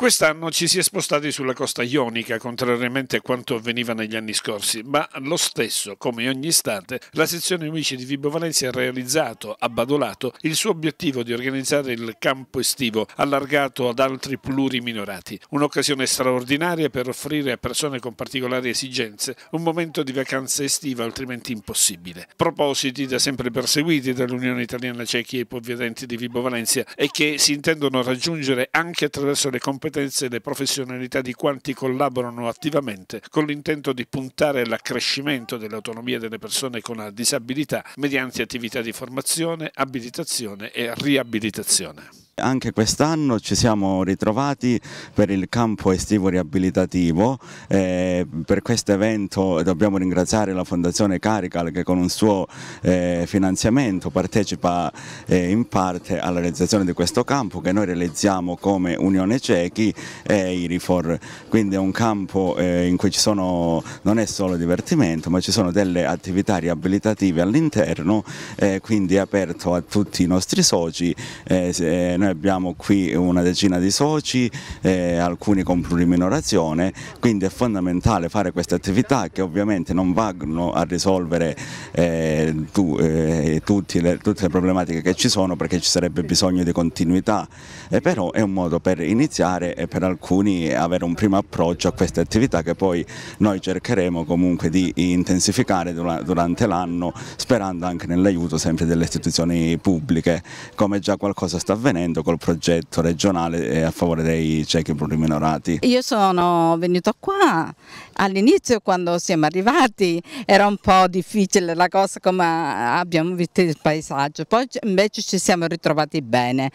Quest'anno ci si è spostati sulla costa ionica, contrariamente a quanto avveniva negli anni scorsi, ma lo stesso, come ogni estate, la sezione UICI di Vibo Valencia ha realizzato, a Badolato, il suo obiettivo di organizzare il campo estivo allargato ad altri pluriminorati. Un'occasione straordinaria per offrire a persone con particolari esigenze un momento di vacanza estiva altrimenti impossibile. Propositi da sempre perseguiti dall'Unione Italiana Cecchi e Povvedenti di Vibo Valencia e che si intendono raggiungere anche attraverso le competenze competenze e le professionalità di quanti collaborano attivamente con l'intento di puntare all'accrescimento dell'autonomia delle persone con disabilità mediante attività di formazione, abilitazione e riabilitazione. Anche quest'anno ci siamo ritrovati per il campo estivo riabilitativo, eh, per questo evento dobbiamo ringraziare la Fondazione Carical che con un suo eh, finanziamento partecipa eh, in parte alla realizzazione di questo campo che noi realizziamo come Unione Ciechi e Irifor, quindi è un campo eh, in cui ci sono, non è solo divertimento ma ci sono delle attività riabilitative all'interno, eh, quindi è aperto a tutti i nostri soci, eh, noi noi abbiamo qui una decina di soci, eh, alcuni con pluriminorazione, quindi è fondamentale fare queste attività che ovviamente non vanno a risolvere eh, tu, eh, le, tutte le problematiche che ci sono perché ci sarebbe bisogno di continuità, eh, però è un modo per iniziare e per alcuni avere un primo approccio a queste attività che poi noi cercheremo comunque di intensificare durante l'anno sperando anche nell'aiuto sempre delle istituzioni pubbliche come già qualcosa sta avvenendo partecipato col progetto regionale eh, a favore dei ciechi pluriminorati. Io sono venuto qua all'inizio quando siamo arrivati, era un po' difficile la cosa come abbiamo visto il paesaggio, poi invece ci siamo ritrovati bene,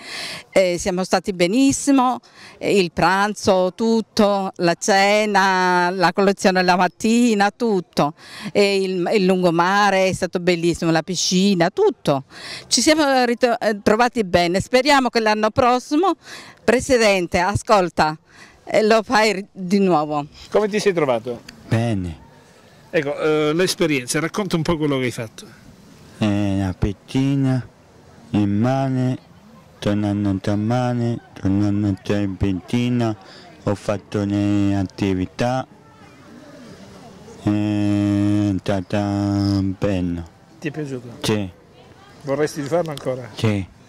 eh, siamo stati benissimo, il pranzo, tutto, la cena, la colazione la mattina, tutto, e il, il lungomare è stato bellissimo, la piscina, tutto. Ci siamo ritrovati eh, bene, speriamo che la l'anno prossimo. Presidente, ascolta, e eh, lo fai di nuovo. Come ti sei trovato? Bene. Ecco, eh, l'esperienza, racconta un po' quello che hai fatto. Eh, una pettina, in mano, tornando da mano, tornando da pettina, ho fatto le attività, è stata bella. Ti è piaciuto? Sì. Vorresti farlo ancora? Sì.